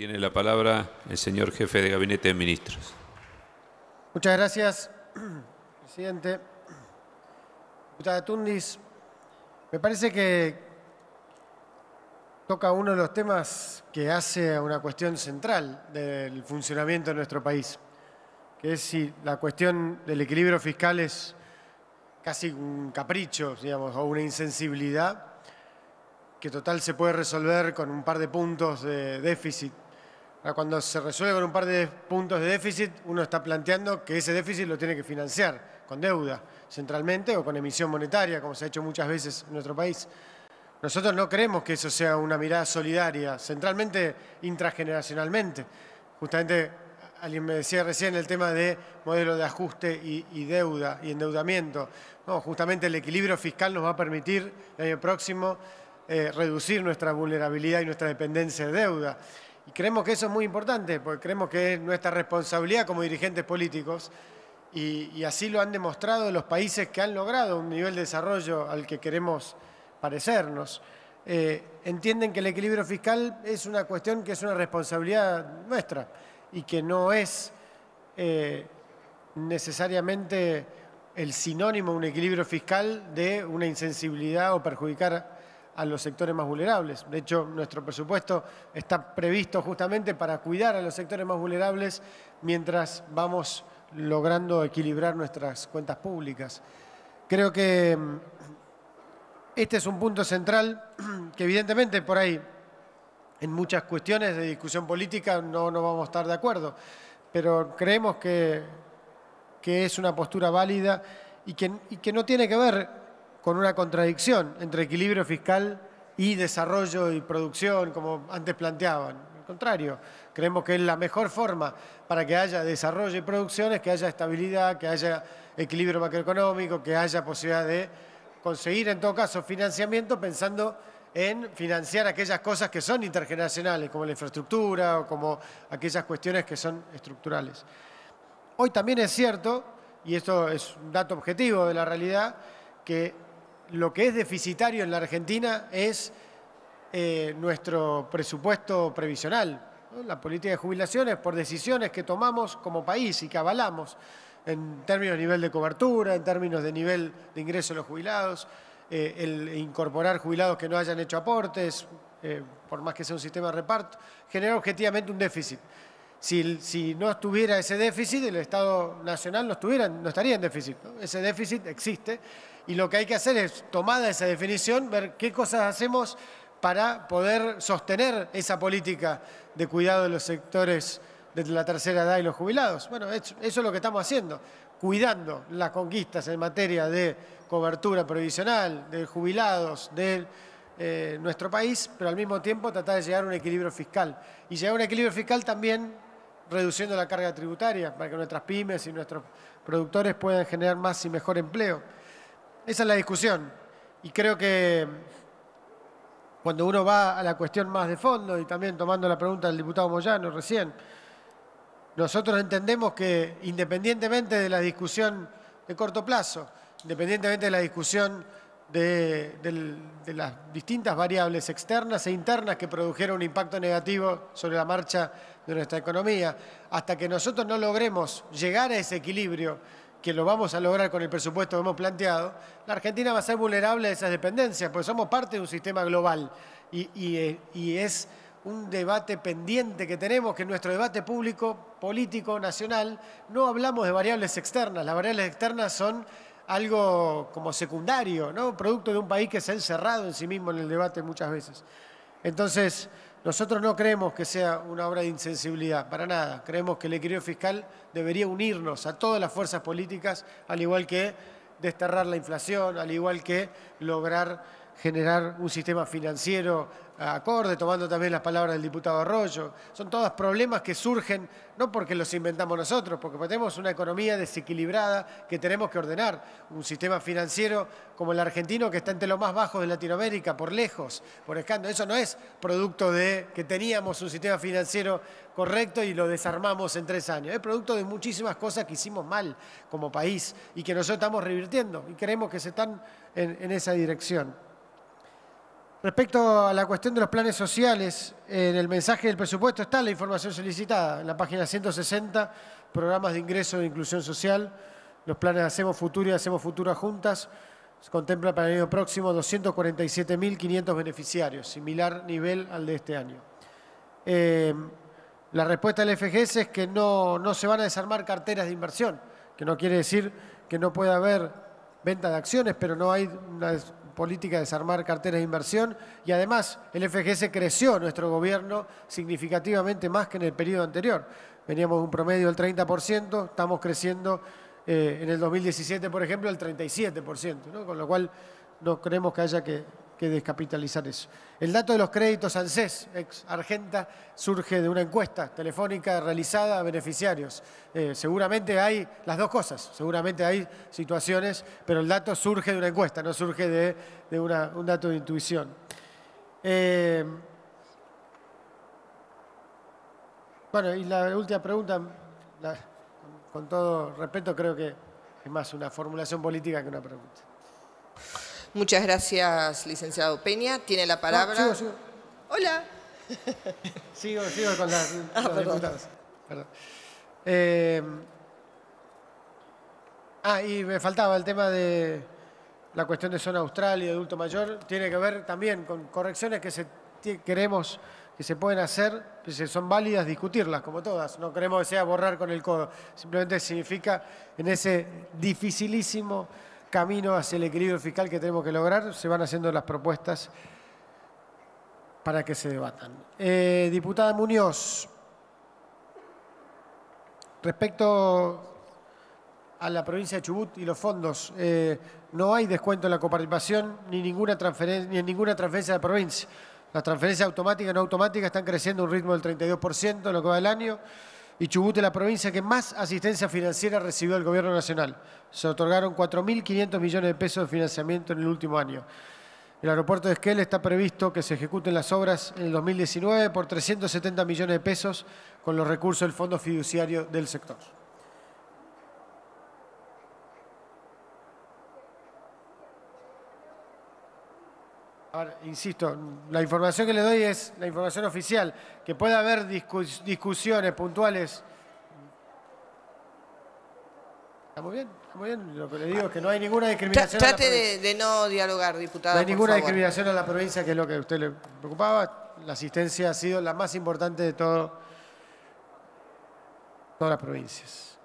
Tiene la palabra el señor jefe de Gabinete de Ministros. Muchas gracias, presidente. Diputada Tundis, me parece que toca uno de los temas que hace a una cuestión central del funcionamiento de nuestro país, que es si la cuestión del equilibrio fiscal es casi un capricho, digamos, o una insensibilidad, que total se puede resolver con un par de puntos de déficit Ah, cuando se resuelve con un par de puntos de déficit, uno está planteando que ese déficit lo tiene que financiar con deuda, centralmente o con emisión monetaria, como se ha hecho muchas veces en nuestro país. Nosotros no creemos que eso sea una mirada solidaria, centralmente, intrageneracionalmente. Justamente alguien me decía recién el tema de modelo de ajuste y, deuda y endeudamiento. No, justamente el equilibrio fiscal nos va a permitir el año próximo eh, reducir nuestra vulnerabilidad y nuestra dependencia de deuda. Y creemos que eso es muy importante, porque creemos que es nuestra responsabilidad como dirigentes políticos, y, así lo han demostrado los países que han logrado un nivel de desarrollo al que queremos parecernos. Eh, entienden que el equilibrio fiscal es una cuestión que es una responsabilidad nuestra y que no es eh, necesariamente el sinónimo, un equilibrio fiscal, de una insensibilidad o perjudicar a los sectores más vulnerables. De hecho, nuestro presupuesto está previsto justamente para cuidar a los sectores más vulnerables mientras vamos logrando equilibrar nuestras cuentas públicas. Creo que mm, este es un punto central que evidentemente por ahí en muchas cuestiones de discusión política no, no vamos a estar de acuerdo, pero creemos que, que es una postura válida y que, y que no tiene que ver con una contradicción entre equilibrio fiscal y desarrollo y producción, como antes planteaban. Al contrario, creemos que es la mejor forma para que haya desarrollo y producción es que haya estabilidad, que haya equilibrio macroeconómico, que haya posibilidad de conseguir, en todo caso, financiamiento pensando en financiar aquellas cosas que son intergeneracionales, como la infraestructura o como aquellas cuestiones que son estructurales. Hoy también es cierto, y esto es un dato objetivo de la realidad, que lo que es deficitario en la Argentina es eh, nuestro presupuesto previsional, la política de jubilaciones por decisiones que tomamos como país y que avalamos en términos de nivel de cobertura, en términos de nivel de ingreso de los jubilados, eh, el incorporar jubilados que no hayan hecho aportes, eh, por más que sea un sistema de reparto, genera objetivamente un déficit. Si, no estuviera ese déficit, el Estado Nacional no, estuviera, no estaría en déficit. Ese déficit existe y lo que hay que hacer es, tomada esa definición, ver qué cosas hacemos para poder sostener esa política de cuidado de los sectores de la tercera edad y los jubilados. Bueno, eso es lo que estamos haciendo, cuidando las conquistas en materia de cobertura provisional, de jubilados, de eh, nuestro país, pero al mismo tiempo tratar de llegar a un equilibrio fiscal. Y llegar a un equilibrio fiscal también reduciendo la carga tributaria para que nuestras pymes y nuestros productores puedan generar más y mejor empleo. Esa es la discusión. Y creo que cuando uno va a la cuestión más de fondo y también tomando la pregunta del diputado Moyano recién, nosotros entendemos que independientemente de la discusión de corto plazo, independientemente de la discusión de, las distintas variables externas e internas que produjeron un impacto negativo sobre la marcha de nuestra economía, hasta que nosotros no logremos llegar a ese equilibrio que lo vamos a lograr con el presupuesto que hemos planteado, la Argentina va a ser vulnerable a esas dependencias, porque somos parte de un sistema global y, eh, es un debate pendiente que tenemos, que en nuestro debate público, político, nacional, no hablamos de variables externas. Las variables externas son algo como secundario, ¿no? Producto de un país que se ha encerrado en sí mismo en el debate muchas veces. Entonces, nosotros no creemos que sea una obra de insensibilidad, para nada. Creemos que el equilibrio fiscal debería unirnos a todas las fuerzas políticas, al igual que desterrar la inflación, al igual que lograr generar un sistema financiero eh, acorde, tomando también las palabras del diputado Arroyo. Son todos problemas que surgen, no porque los inventamos nosotros, porque tenemos una economía desequilibrada que tenemos que ordenar. Un sistema financiero como el argentino que está entre los más bajos de Latinoamérica, por lejos, por escándalo. Eso no es producto de que teníamos un sistema financiero correcto y lo desarmamos en tres años. Es producto de muchísimas cosas que hicimos mal como país y que nosotros estamos revirtiendo y creemos que se están en, en esa dirección. Respecto a la cuestión de los planes sociales, en el mensaje del presupuesto está la información solicitada, en la página 160, programas de ingreso e inclusión social, los planes Hacemos Futuro y Hacemos Futura Juntas, se contempla para el año próximo 247.500 beneficiarios, similar nivel al de este año. Eh, la respuesta del FGS es que no, no se van a desarmar carteras de inversión, que no quiere decir que no pueda haber venta de acciones, pero no hay una política de desarmar carteras de inversión y además el FGS creció nuestro gobierno significativamente más que en el periodo anterior. Veníamos un promedio del 30%, estamos creciendo eh, en el 2017, por ejemplo, el 37%, con lo cual no creemos que haya que que descapitalizar eso. El dato de los créditos ANSES, ex Argenta, surge de una encuesta telefónica realizada a beneficiarios. Eh, seguramente hay las dos cosas, seguramente hay situaciones, pero el dato surge de una encuesta, no surge de, un dato de intuición. Eh, bueno, y la última pregunta, con todo respeto, creo que es más una formulación política que una pregunta. Muchas gracias, licenciado Peña. Tiene la ah, palabra. Hola. sigo, sigo con las, preguntas. Ah, eh, ah, y me faltaba el tema de la cuestión de zona austral y adulto mayor. Tiene que ver también con correcciones que queremos que se pueden hacer, que son válidas discutirlas, como todas. No queremos que sea borrar con el codo. Simplemente significa en ese dificilísimo camino hacia el equilibrio fiscal que tenemos que lograr, se van haciendo las propuestas para que se debatan. Eh, diputada Muñoz, respecto a la provincia de Chubut y los fondos, eh, no hay descuento en la coparticipación ni, ninguna transferencia, ni en ninguna transferencia de provincia. Las transferencias automáticas y no automáticas están creciendo a un ritmo del 32% en lo que va del año y Chubut es la provincia que más asistencia financiera recibió del Gobierno Nacional. Se otorgaron 4.500 millones de pesos de financiamiento en el último año. El aeropuerto de Esquel está previsto que se ejecuten las obras en el 2019 por 370 millones de pesos con los recursos del Fondo Fiduciario del sector. Ahora, insisto, la información que le doy es la información oficial, que pueda haber discusiones puntuales. Está muy bien, bien. Lo que le digo es que no hay ninguna discriminación. Trate de, no dialogar, diputado. No hay ninguna discriminación a la provincia, que es lo que a usted le preocupaba. La asistencia ha sido la más importante de todas las provincias.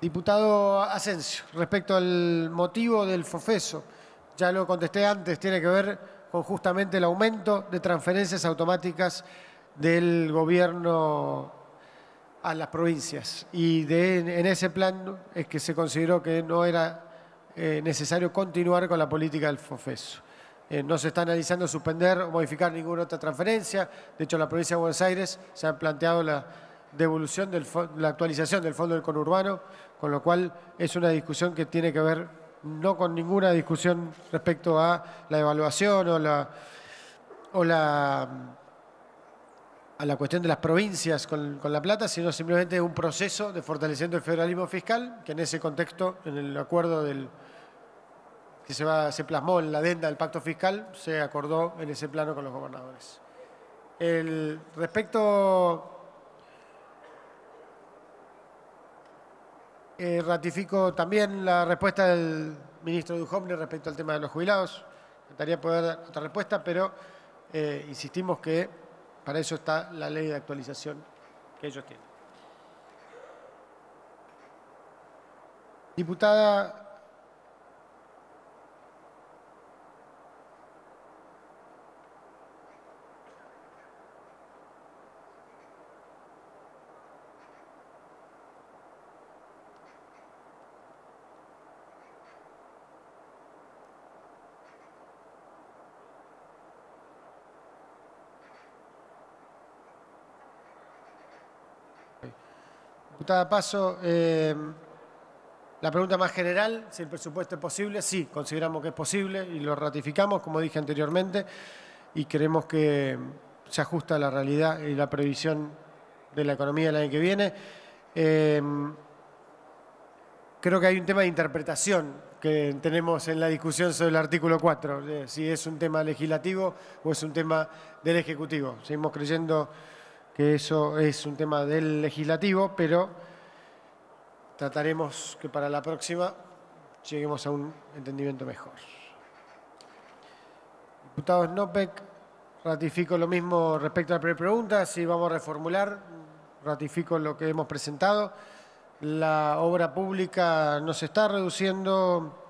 Diputado Asensio, respecto al motivo del FOFESO, ya lo contesté antes, tiene que ver con justamente el aumento de transferencias automáticas del gobierno a las provincias. Y en ese plan es que se consideró que no era eh, necesario continuar con la política del FOFESO. Eh, no se está analizando suspender o modificar ninguna otra transferencia. De hecho, la provincia de Buenos Aires se ha planteado la devolución de la actualización del Fondo del Conurbano, con lo cual es una discusión que tiene que ver no con ninguna discusión respecto a la evaluación o la, o la a la cuestión de las provincias con, La Plata, sino simplemente un proceso de fortaleciendo el federalismo fiscal, que en ese contexto, en el acuerdo del, que se, va, se plasmó en la adenda del pacto fiscal, se acordó en ese plano con los gobernadores. El, respecto Eh, ratifico también la respuesta del ministro Duhomne respecto al tema de los jubilados. Me gustaría poder dar otra respuesta, pero eh, insistimos que para eso está la ley de actualización que ellos tienen. Diputada Cada paso. Eh, la pregunta más general, si el presupuesto es posible, sí, consideramos que es posible y lo ratificamos, como dije anteriormente, y creemos que se ajusta a la realidad y la previsión de la economía del año que viene. Em, creo que hay un tema de interpretación que tenemos en la discusión sobre el artículo 4, si es un tema legislativo o es un tema del Ejecutivo. Seguimos creyendo que eso es un tema del legislativo, pero trataremos que para la próxima lleguemos a un entendimiento mejor. Diputado Snopek, ratifico lo mismo respecto a la pregunta, si vamos a reformular, ratifico lo que hemos presentado. La obra pública nos está reduciendo,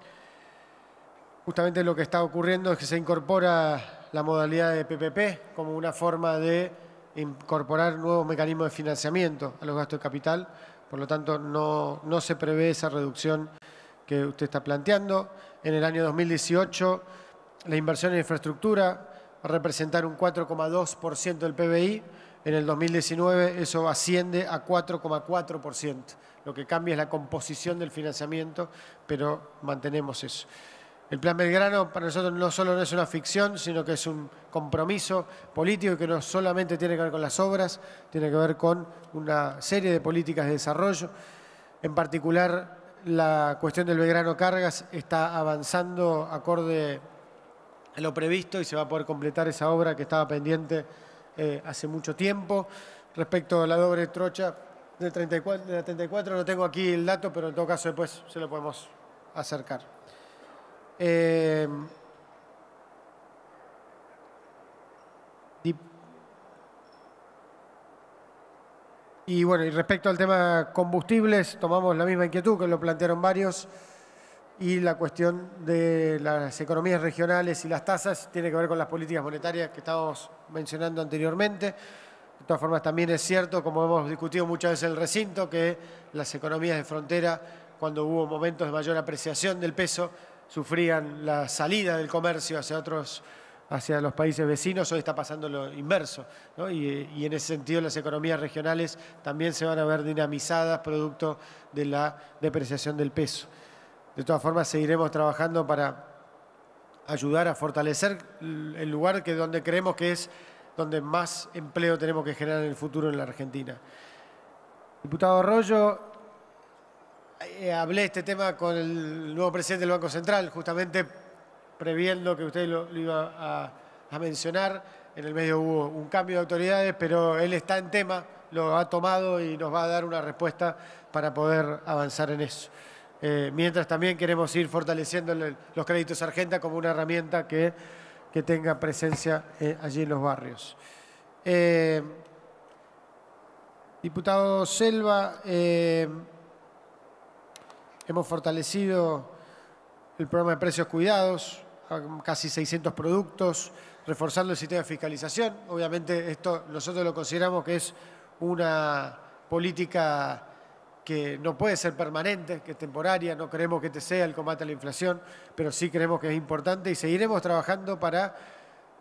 justamente lo que está ocurriendo es que se incorpora la modalidad de PPP como una forma de incorporar nuevos mecanismos de financiamiento a los gastos de capital, por lo tanto no, no se prevé esa reducción que usted está planteando. En el año 2018 la inversión en infraestructura va a representar un 4,2% del PBI, en el 2019 eso asciende a 4,4%. Lo que cambia es la composición del financiamiento, pero mantenemos eso. El plan Belgrano para nosotros no solo no es una ficción, sino que es un compromiso político que no solamente tiene que ver con las obras, tiene que ver con una serie de políticas de desarrollo. En particular, la cuestión del Belgrano Cargas está avanzando acorde a lo previsto y se va a poder completar esa obra que estaba pendiente eh, hace mucho tiempo. Respecto a la doble trocha del 34, de la 34, no tengo aquí el dato, pero en todo caso después se lo podemos acercar. Em, y bueno, y respecto al tema combustibles, tomamos la misma inquietud que lo plantearon varios y la cuestión de las economías regionales y las tasas tiene que ver con las políticas monetarias que estábamos mencionando anteriormente. De todas formas, también es cierto, como hemos discutido muchas veces en el recinto, que las economías de frontera, cuando hubo momentos de mayor apreciación del peso, sufrían la salida del comercio hacia otros hacia los países vecinos, hoy está pasando lo inverso. Y, en ese sentido las economías regionales también se van a ver dinamizadas producto de la depreciación del peso. De todas formas, seguiremos trabajando para ayudar a fortalecer el lugar que donde creemos que es donde más empleo tenemos que generar en el futuro en la Argentina. Diputado Arroyo, eh, hablé este tema con el nuevo presidente del Banco Central, justamente previendo que usted lo, iba a, mencionar. En el medio hubo un cambio de autoridades, pero él está en tema, lo ha tomado y nos va a dar una respuesta para poder avanzar en eso. Eh, mientras también queremos ir fortaleciendo los créditos Argenta como una herramienta que, que tenga presencia eh, allí en los barrios. Eh, diputado Selva, Hemos fortalecido el programa de precios cuidados, casi 600 productos, reforzando el sistema de fiscalización. Obviamente esto nosotros lo consideramos que es una política que no puede ser permanente, que es temporaria, no creemos que este sea el combate a la inflación, pero sí creemos que es importante y seguiremos trabajando para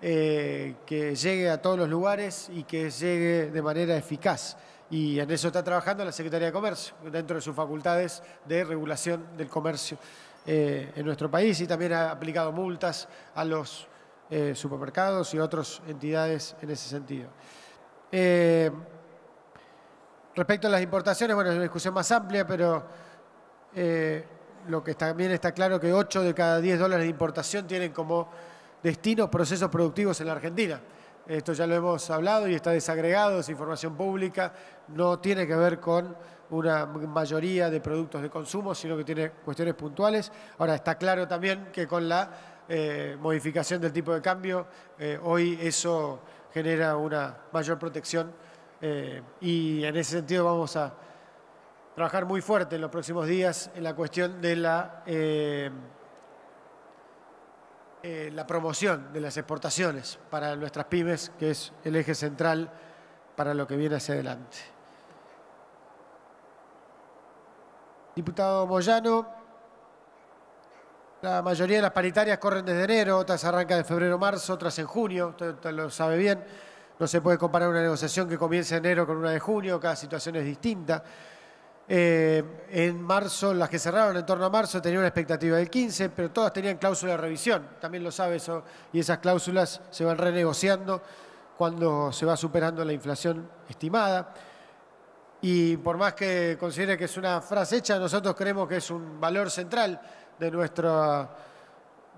eh, que llegue a todos los lugares y que llegue de manera eficaz y en eso está trabajando la Secretaría de Comercio, dentro de sus facultades de regulación del comercio eh, en nuestro país y también ha aplicado multas a los eh, supermercados y otras entidades en ese sentido. Eh, respecto a las importaciones, bueno, es una discusión más amplia, pero lo que también está claro que 8 de cada 10 dólares de importación tienen como destino procesos productivos en la Argentina esto ya lo hemos hablado y está desagregado, es información pública, no tiene que ver con una mayoría de productos de consumo, sino que tiene cuestiones puntuales. Ahora, está claro también que con la eh, modificación del tipo de cambio, eh, hoy eso genera una mayor protección eh, y en ese sentido vamos a trabajar muy fuerte en los próximos días en la cuestión de la eh, la promoción de las exportaciones para nuestras pymes, que es el eje central para lo que viene hacia adelante. Diputado Moyano, la mayoría de las paritarias corren desde enero, otras arrancan de febrero-marzo, otras en junio, usted, lo sabe bien. No se puede comparar una negociación que comienza en enero con una de junio, cada situación es distinta. Eh, en marzo, las que cerraron en torno a marzo tenían una expectativa del 15, pero todas tenían cláusula de revisión, también lo sabe eso, y esas cláusulas se van renegociando cuando se va superando la inflación estimada. Y por más que considere que es una frase hecha, nosotros creemos que es un valor central de, nuestro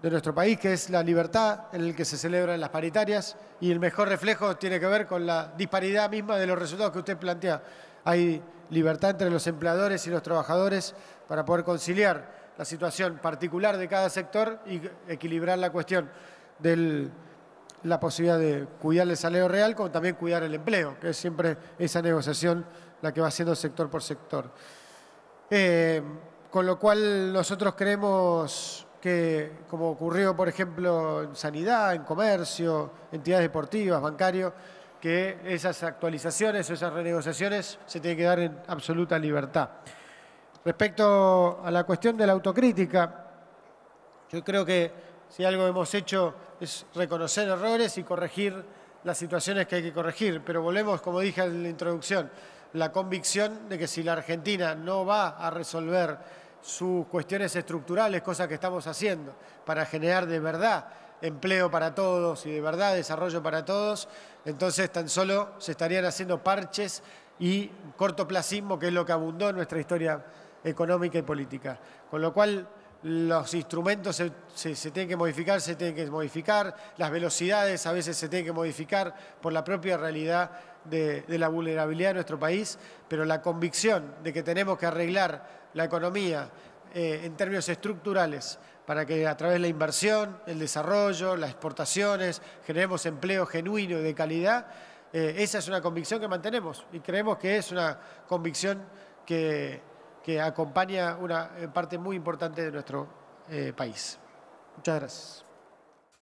de nuestro país, que es la libertad en el que se celebran las paritarias, y el mejor reflejo tiene que ver con la disparidad misma de los resultados que usted plantea. Hay libertad entre los empleadores y los trabajadores para poder conciliar la situación particular de cada sector y equilibrar la cuestión de la posibilidad de cuidar el salario real como también cuidar el empleo, que es siempre esa negociación la que va haciendo sector por sector. Eh, con lo cual nosotros creemos que, como ocurrió, por ejemplo, en sanidad, en comercio, entidades deportivas, bancario que esas actualizaciones o esas renegociaciones se tienen que dar en absoluta libertad. Respecto a la cuestión de la autocrítica, yo creo que si algo hemos hecho es reconocer errores y corregir las situaciones que hay que corregir, pero volvemos, como dije en la introducción, la convicción de que si la Argentina no va a resolver sus cuestiones estructurales, cosa que estamos haciendo, para generar de verdad empleo para todos y de verdad desarrollo para todos. Entonces tan solo se estarían haciendo parches y cortoplacismo, que es lo que abundó en nuestra historia económica y política. Con lo cual los instrumentos se, tienen que modificar, se tienen que modificar, las velocidades a veces se tienen que modificar por la propia realidad de, de la vulnerabilidad de nuestro país, pero la convicción de que tenemos que arreglar la economía eh, en términos estructurales, para que a través de la inversión, el desarrollo, las exportaciones, generemos empleo genuino y de calidad. Eh, esa es una convicción que mantenemos y creemos que es una convicción que, acompaña una parte muy importante de nuestro eh, país. Muchas gracias.